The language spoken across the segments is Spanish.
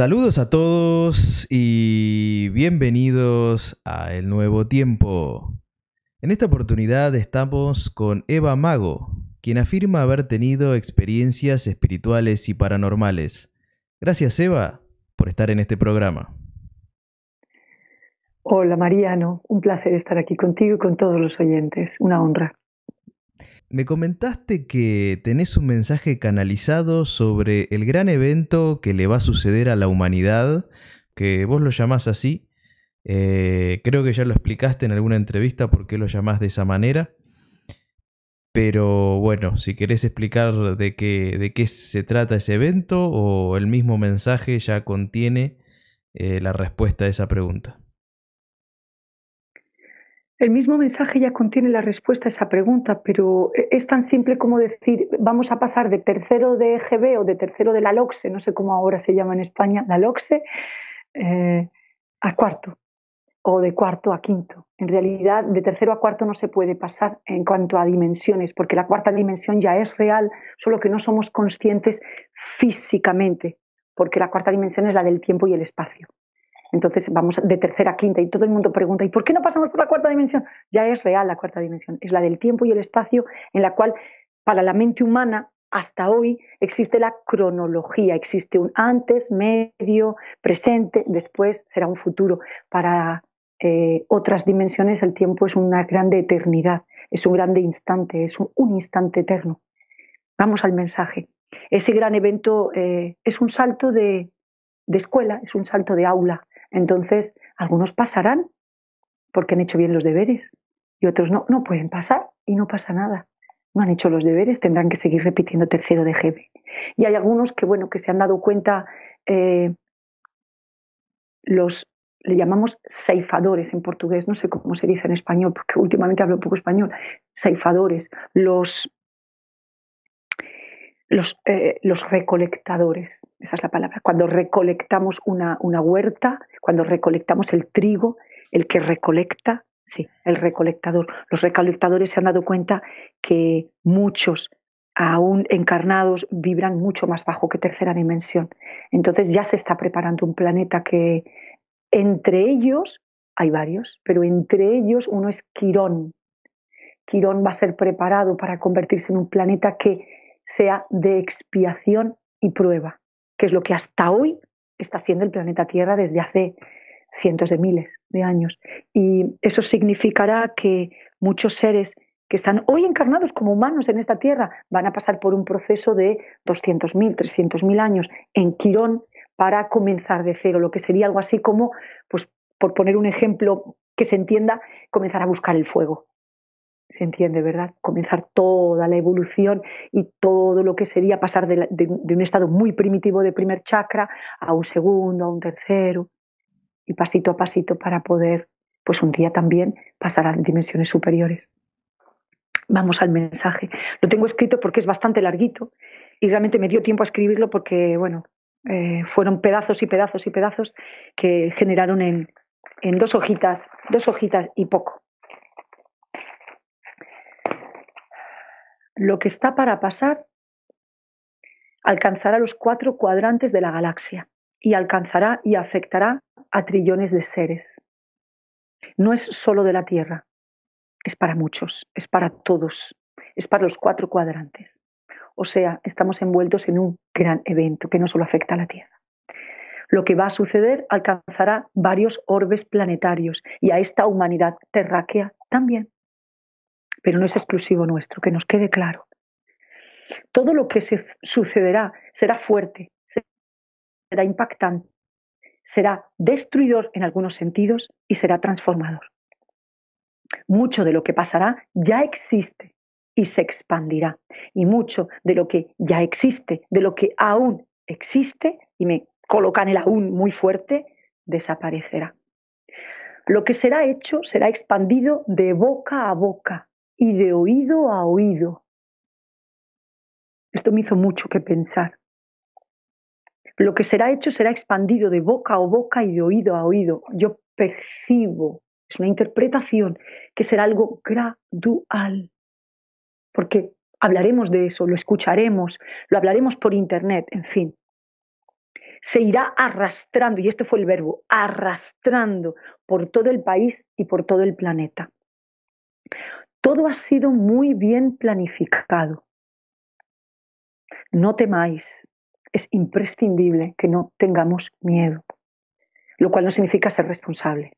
Saludos a todos y bienvenidos a El Nuevo Tiempo. En esta oportunidad estamos con Eva Mago, quien afirma haber tenido experiencias espirituales y paranormales. Gracias Eva por estar en este programa. Hola Mariano, un placer estar aquí contigo y con todos los oyentes, una honra. Me comentaste que tenés un mensaje canalizado sobre el gran evento que le va a suceder a la humanidad, que vos lo llamás así. Eh, creo que ya lo explicaste en alguna entrevista por qué lo llamás de esa manera. Pero bueno, si querés explicar de qué, se trata ese evento o el mismo mensaje ya contiene eh, la respuesta a esa pregunta. El mismo mensaje ya contiene la respuesta a esa pregunta, pero es tan simple como decir, vamos a pasar de tercero de EGB o de tercero de la LOCSE, no sé cómo ahora se llama en España, la LOCSE, eh, a cuarto o de cuarto a quinto. En realidad, de tercero a cuarto no se puede pasar en cuanto a dimensiones, porque la cuarta dimensión ya es real, solo que no somos conscientes físicamente, porque la cuarta dimensión es la del tiempo y el espacio. Entonces vamos de tercera a quinta y todo el mundo pregunta, ¿y por qué no pasamos por la cuarta dimensión? Ya es real la cuarta dimensión, es la del tiempo y el espacio en la cual para la mente humana hasta hoy existe la cronología, existe un antes, medio, presente, después será un futuro. Para eh, otras dimensiones el tiempo es una grande eternidad, es un grande instante, es un, instante eterno. Vamos al mensaje. Ese gran evento eh, es un salto de escuela, es un salto de aula, entonces, algunos pasarán porque han hecho bien los deberes y otros no, no pueden pasar y no pasa nada. No han hecho los deberes, tendrán que seguir repitiendo tercero de jefe. Y hay algunos que, bueno, que se han dado cuenta, eh, los le llamamos ceifadores en portugués, no sé cómo se dice en español, porque últimamente hablo poco español, ceifadores, los eh, los, recolectadores, esa es la palabra, cuando recolectamos una, una huerta, cuando recolectamos el trigo, el que recolecta, sí, el recolectador. Los recolectadores se han dado cuenta que muchos aún encarnados vibran mucho más bajo que tercera dimensión. Entonces ya se está preparando un planeta que entre ellos, hay varios, pero entre ellos uno es Quirón. Quirón va a ser preparado para convertirse en un planeta que sea de expiación y prueba, que es lo que hasta hoy está siendo el planeta Tierra desde hace cientos de miles de años. Y eso significará que muchos seres que están hoy encarnados como humanos en esta Tierra van a pasar por un proceso de 200.000, 300.000 años en Quirón para comenzar de cero, lo que sería algo así como, pues, por poner un ejemplo que se entienda, comenzar a buscar el fuego se entiende, ¿verdad? Comenzar toda la evolución y todo lo que sería pasar de, un estado muy primitivo de primer chakra a un segundo, a un tercero, y pasito a pasito para poder, pues un día también, pasar a dimensiones superiores. Vamos al mensaje. Lo tengo escrito porque es bastante larguito y realmente me dio tiempo a escribirlo porque, bueno, eh, fueron pedazos y pedazos y pedazos que generaron en, en dos hojitas, dos hojitas y poco lo que está para pasar alcanzará los cuatro cuadrantes de la galaxia y alcanzará y afectará a trillones de seres. No es solo de la Tierra, es para muchos, es para todos, es para los cuatro cuadrantes. O sea, estamos envueltos en un gran evento que no solo afecta a la Tierra. Lo que va a suceder alcanzará varios orbes planetarios y a esta humanidad terráquea también pero no es exclusivo nuestro, que nos quede claro. Todo lo que se sucederá será fuerte, será impactante, será destruidor en algunos sentidos y será transformador. Mucho de lo que pasará ya existe y se expandirá. Y mucho de lo que ya existe, de lo que aún existe, y me colocan el aún muy fuerte, desaparecerá. Lo que será hecho será expandido de boca a boca, y de oído a oído. Esto me hizo mucho que pensar. Lo que será hecho será expandido de boca a boca y de oído a oído. Yo percibo, es una interpretación, que será algo gradual, porque hablaremos de eso, lo escucharemos, lo hablaremos por internet, en fin. Se irá arrastrando, y este fue el verbo, arrastrando por todo el país y por todo el planeta. Todo ha sido muy bien planificado. No temáis. Es imprescindible que no tengamos miedo, lo cual no significa ser responsable,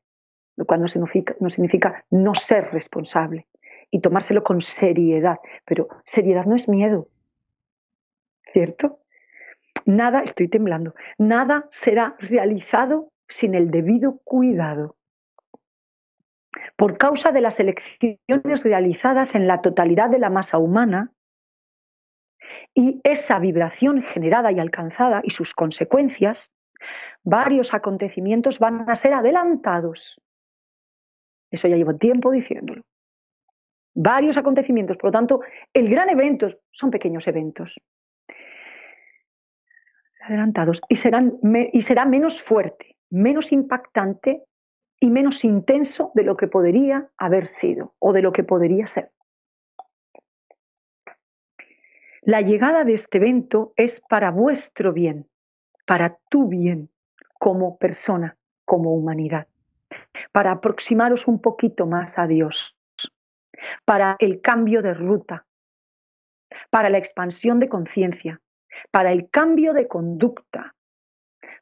lo cual no significa no, ser responsable y tomárselo con seriedad. Pero seriedad no es miedo, ¿cierto? Nada, estoy temblando, nada será realizado sin el debido cuidado por causa de las elecciones realizadas en la totalidad de la masa humana, y esa vibración generada y alcanzada y sus consecuencias, varios acontecimientos van a ser adelantados. Eso ya llevo tiempo diciéndolo. Varios acontecimientos, por lo tanto, el gran evento son pequeños eventos adelantados y, y será menos fuerte, menos impactante y menos intenso de lo que podría haber sido o de lo que podría ser. La llegada de este evento es para vuestro bien, para tu bien como persona, como humanidad, para aproximaros un poquito más a Dios, para el cambio de ruta, para la expansión de conciencia, para el cambio de conducta,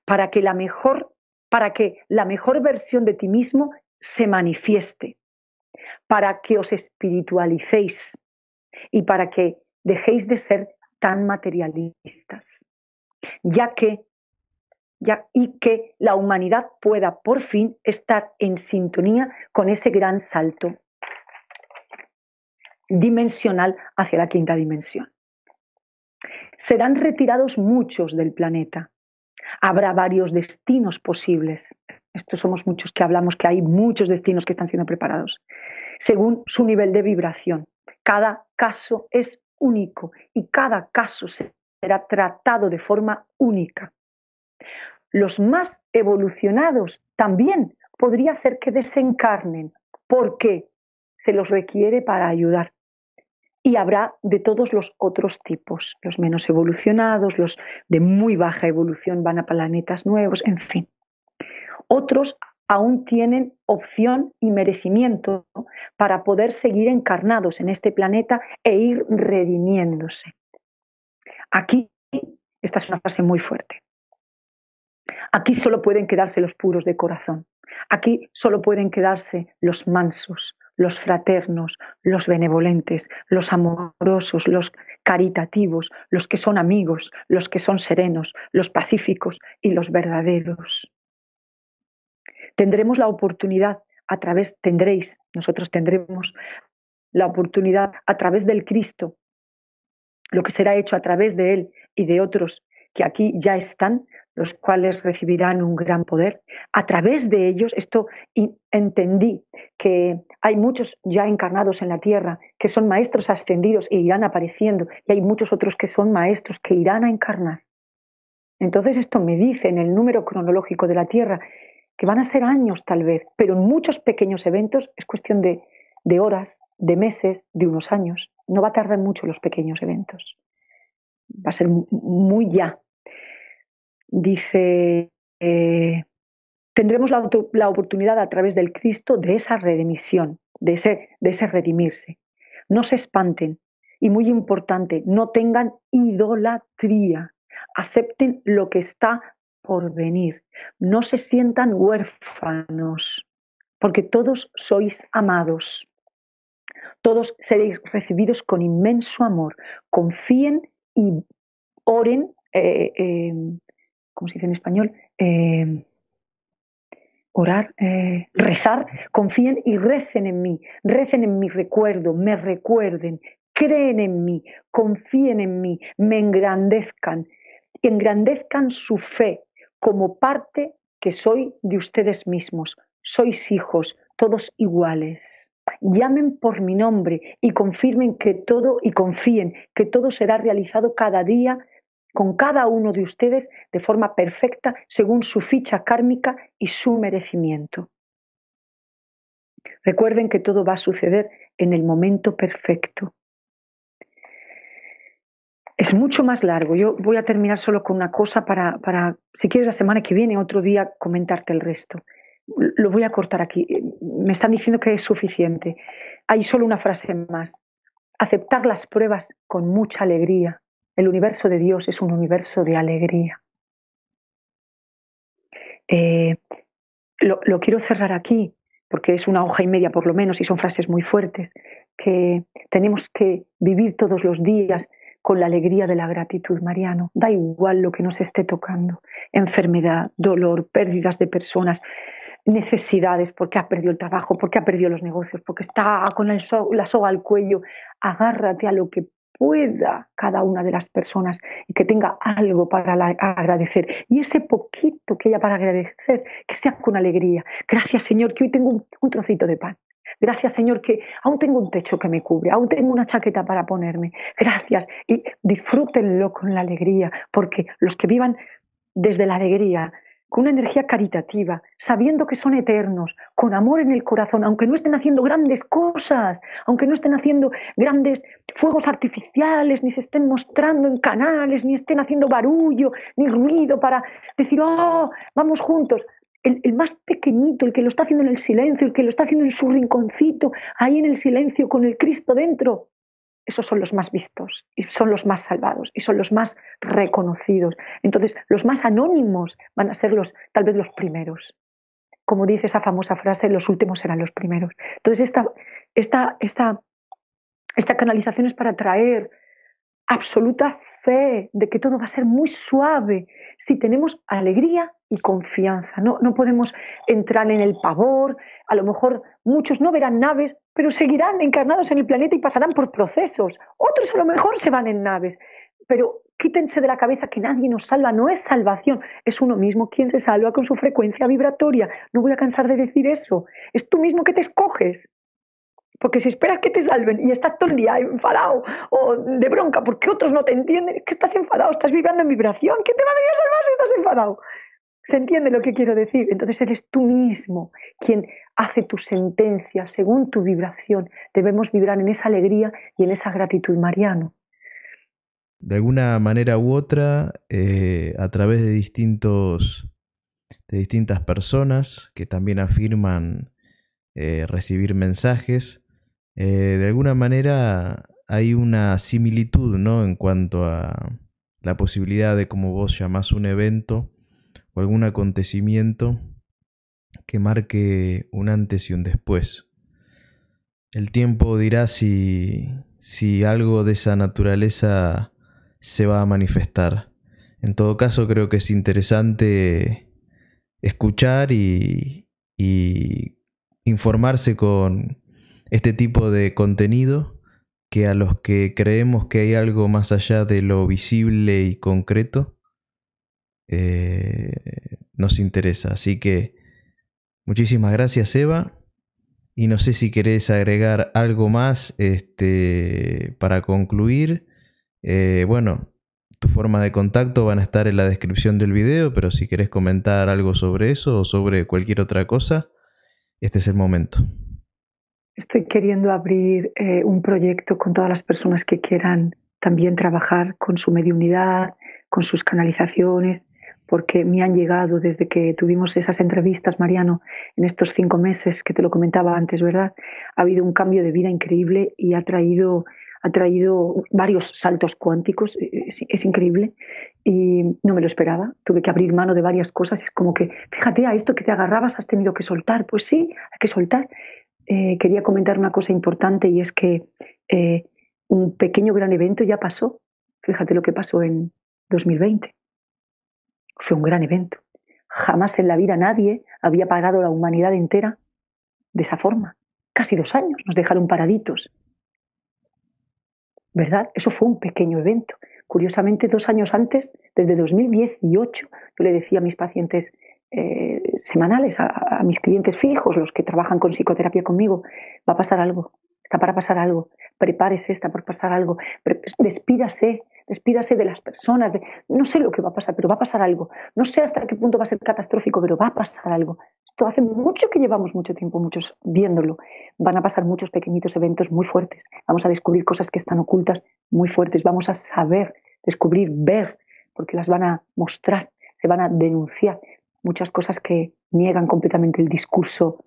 para que la mejor para que la mejor versión de ti mismo se manifieste, para que os espiritualicéis y para que dejéis de ser tan materialistas, ya que ya, y que la humanidad pueda por fin estar en sintonía con ese gran salto dimensional hacia la quinta dimensión. Serán retirados muchos del planeta, Habrá varios destinos posibles. Estos somos muchos que hablamos que hay muchos destinos que están siendo preparados, según su nivel de vibración. Cada caso es único y cada caso será tratado de forma única. Los más evolucionados también podría ser que desencarnen porque se los requiere para ayudar y habrá de todos los otros tipos, los menos evolucionados, los de muy baja evolución van a planetas nuevos, en fin. Otros aún tienen opción y merecimiento para poder seguir encarnados en este planeta e ir redimiéndose. Aquí, esta es una frase muy fuerte. Aquí solo pueden quedarse los puros de corazón. Aquí solo pueden quedarse los mansos, los fraternos, los benevolentes, los amorosos, los caritativos, los que son amigos, los que son serenos, los pacíficos y los verdaderos. Tendremos la oportunidad a través, tendréis, nosotros tendremos la oportunidad a través del Cristo, lo que será hecho a través de Él y de otros que aquí ya están, los cuales recibirán un gran poder. A través de ellos, esto entendí que hay muchos ya encarnados en la tierra que son maestros ascendidos e irán apareciendo, y hay muchos otros que son maestros que irán a encarnar. Entonces esto me dice en el número cronológico de la tierra que van a ser años tal vez, pero en muchos pequeños eventos es cuestión de, de horas, de meses, de unos años. No va a tardar mucho los pequeños eventos va a ser muy ya. Dice, eh, tendremos la, oportunidad a través del Cristo de esa redemisión, de ese, de ese redimirse. No se espanten y muy importante, no tengan idolatría, acepten lo que está por venir, no se sientan huérfanos, porque todos sois amados, todos seréis recibidos con inmenso amor, confíen y oren, eh, em, ¿cómo se dice en español? Em, orar, eh, rezar, confíen y recen en mí, recen en mi recuerdo, me recuerden, creen en mí, confíen en mí, me engrandezcan, engrandezcan su fe como parte que soy de ustedes mismos, sois hijos, todos iguales llamen por mi nombre y confirmen que todo y confíen que todo será realizado cada día con cada uno de ustedes de forma perfecta según su ficha kármica y su merecimiento. Recuerden que todo va a suceder en el momento perfecto. Es mucho más largo. Yo voy a terminar solo con una cosa para, para si quieres, la semana que viene, otro día comentarte el resto lo voy a cortar aquí, me están diciendo que es suficiente. Hay solo una frase más. Aceptar las pruebas con mucha alegría. El universo de Dios es un universo de alegría. Eh, lo, quiero cerrar aquí, porque es una hoja y media por lo menos, y son frases muy fuertes, que tenemos que vivir todos los días con la alegría de la gratitud, Mariano. Da igual lo que nos esté tocando, enfermedad, dolor, pérdidas de personas, necesidades, porque ha perdido el trabajo, porque ha perdido los negocios, porque está con la soga al cuello. Agárrate a lo que pueda cada una de las personas y que tenga algo para agradecer. Y ese poquito que haya para agradecer, que sea con alegría. Gracias Señor, que hoy tengo un trocito de pan. Gracias, Señor, que aún tengo un techo que me cubre, aún tengo una chaqueta para ponerme. Gracias. Y disfrútenlo con la alegría, porque los que vivan desde la alegría con una energía caritativa, sabiendo que son eternos, con amor en el corazón, aunque no estén haciendo grandes cosas, aunque no estén haciendo grandes fuegos artificiales, ni se estén mostrando en canales, ni estén haciendo barullo, ni ruido para decir, oh, vamos juntos. El, más pequeñito, el que lo está haciendo en el silencio, el que lo está haciendo en su rinconcito, ahí en el silencio, con el Cristo dentro, esos son los más vistos y son los más salvados y son los más reconocidos. Entonces, los más anónimos van a ser los tal vez los primeros. Como dice esa famosa frase, los últimos serán los primeros. Entonces, esta, esta, esta, esta canalización es para traer absoluta fe, de que todo va a ser muy suave, si tenemos alegría y confianza. No, no podemos entrar en el pavor, a lo mejor muchos no verán naves, pero seguirán encarnados en el planeta y pasarán por procesos. Otros a lo mejor se van en naves, pero quítense de la cabeza que nadie nos salva, no es salvación, es uno mismo quien se salva con su frecuencia vibratoria. No voy a cansar de decir eso, es tú mismo que te escoges. Porque si esperas que te salven y estás todo el día enfadado o de bronca porque otros no te entienden, es que estás enfadado, estás vibrando en vibración, ¿quién te va a venir a salvar si estás enfadado? ¿Se entiende lo que quiero decir? Entonces eres tú mismo quien hace tu sentencia según tu vibración. Debemos vibrar en esa alegría y en esa gratitud, Mariano. De alguna manera u otra, eh, a través de distintos de distintas personas que también afirman eh, recibir mensajes, eh, de alguna manera hay una similitud, ¿no? En cuanto a la posibilidad de como vos llamás un evento o algún acontecimiento que marque un antes y un después. El tiempo dirá si, si algo de esa naturaleza se va a manifestar. En todo caso, creo que es interesante escuchar y informarse con, este tipo de contenido que a los que creemos que hay algo más allá de lo visible y concreto, eh, nos interesa. Así que muchísimas gracias Eva. Y no sé si querés agregar algo más este, para concluir. Eh, bueno, tu forma de contacto van a estar en la descripción del video, pero si querés comentar algo sobre eso o sobre cualquier otra cosa, este es el momento. Estoy queriendo abrir eh, un proyecto con todas las personas que quieran también trabajar con su mediunidad, con sus canalizaciones, porque me han llegado desde que tuvimos esas entrevistas, Mariano, en estos cinco meses que te lo comentaba antes, ¿verdad? Ha habido un cambio de vida increíble y ha traído, ha traído varios saltos cuánticos, eh, es, increíble, y no me lo esperaba, tuve que abrir mano de varias cosas, es como que, fíjate, a esto que te agarrabas has tenido que soltar, pues sí, hay que soltar, eh, quería comentar una cosa importante y es que eh, un pequeño gran evento ya pasó. Fíjate lo que pasó en 2020. Fue un gran evento. Jamás en la vida nadie había pagado la humanidad entera de esa forma. Casi dos años nos dejaron paraditos. ¿Verdad? Eso fue un pequeño evento. Curiosamente, dos años antes, desde 2018, yo le decía a mis pacientes eh, semanales a, mis clientes fijos, los que trabajan con psicoterapia conmigo, va a pasar algo, está para pasar algo, prepárese, está por pasar algo, despídase, despídase de las personas, no sé lo que va a pasar, pero va a pasar algo, no sé hasta qué punto va a ser catastrófico, pero va a pasar algo. Esto hace mucho que llevamos mucho tiempo, muchos viéndolo, van a pasar muchos pequeñitos eventos muy fuertes, vamos a descubrir cosas que están ocultas muy fuertes, vamos a saber, descubrir, ver, porque las van a mostrar se van a denunciar, muchas cosas que niegan completamente el discurso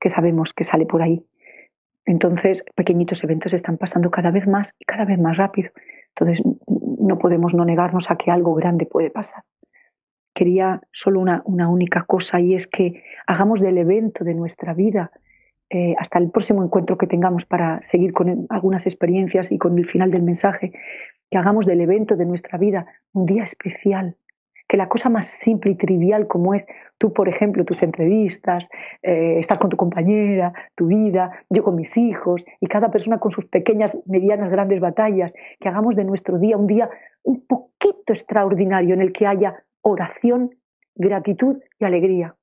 que sabemos que sale por ahí. Entonces, pequeñitos eventos están pasando cada vez más y cada vez más rápido. Entonces, no podemos no negarnos a que algo grande puede pasar. Quería solo una, única cosa y es que hagamos del evento de nuestra vida eh, hasta el próximo encuentro que tengamos para seguir con algunas experiencias y con el final del mensaje, que hagamos del evento de nuestra vida un día especial, que la cosa más simple y trivial como es tú, por ejemplo, tus entrevistas, eh, estar con tu compañera, tu vida, yo con mis hijos y cada persona con sus pequeñas, medianas, grandes batallas, que hagamos de nuestro día un día un poquito extraordinario en el que haya oración, gratitud y alegría.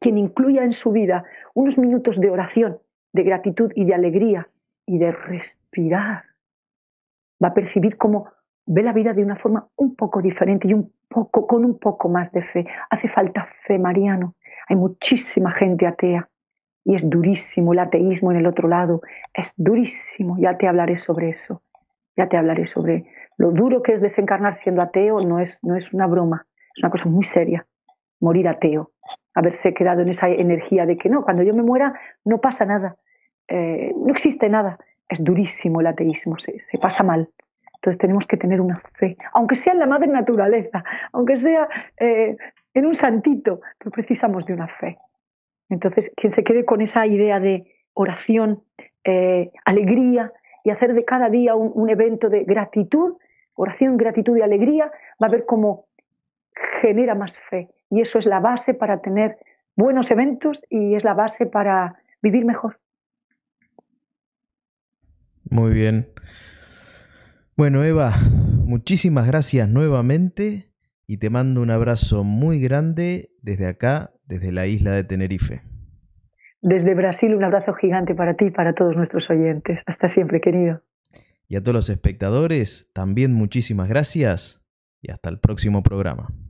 Quien incluya en su vida unos minutos de oración, de gratitud y de alegría y de respirar, va a percibir como ve la vida de una forma un poco diferente y un poco, con un poco más de fe. Hace falta fe, Mariano. Hay muchísima gente atea y es durísimo el ateísmo en el otro lado. Es durísimo. Ya te hablaré sobre eso. Ya te hablaré sobre lo duro que es desencarnar siendo ateo. No es, no es una broma. Es una cosa muy seria. Morir ateo. Haberse quedado en esa energía de que no, cuando yo me muera no pasa nada. Eh, no existe nada. Es durísimo el ateísmo. se pasa mal entonces tenemos que tener una fe, aunque sea en la madre naturaleza, aunque sea eh, en un santito, pero precisamos de una fe. Entonces, quien se quede con esa idea de oración, eh, alegría y hacer de cada día un evento de gratitud, oración, gratitud y alegría, va a ver cómo genera más fe. Y eso es la base para tener buenos eventos y es la base para vivir mejor. Muy bien. Bueno, Eva, muchísimas gracias nuevamente y te mando un abrazo muy grande desde acá, desde la isla de Tenerife. Desde Brasil, un abrazo gigante para ti y para todos nuestros oyentes. Hasta siempre, querido. Y a todos los espectadores, también muchísimas gracias y hasta el próximo programa.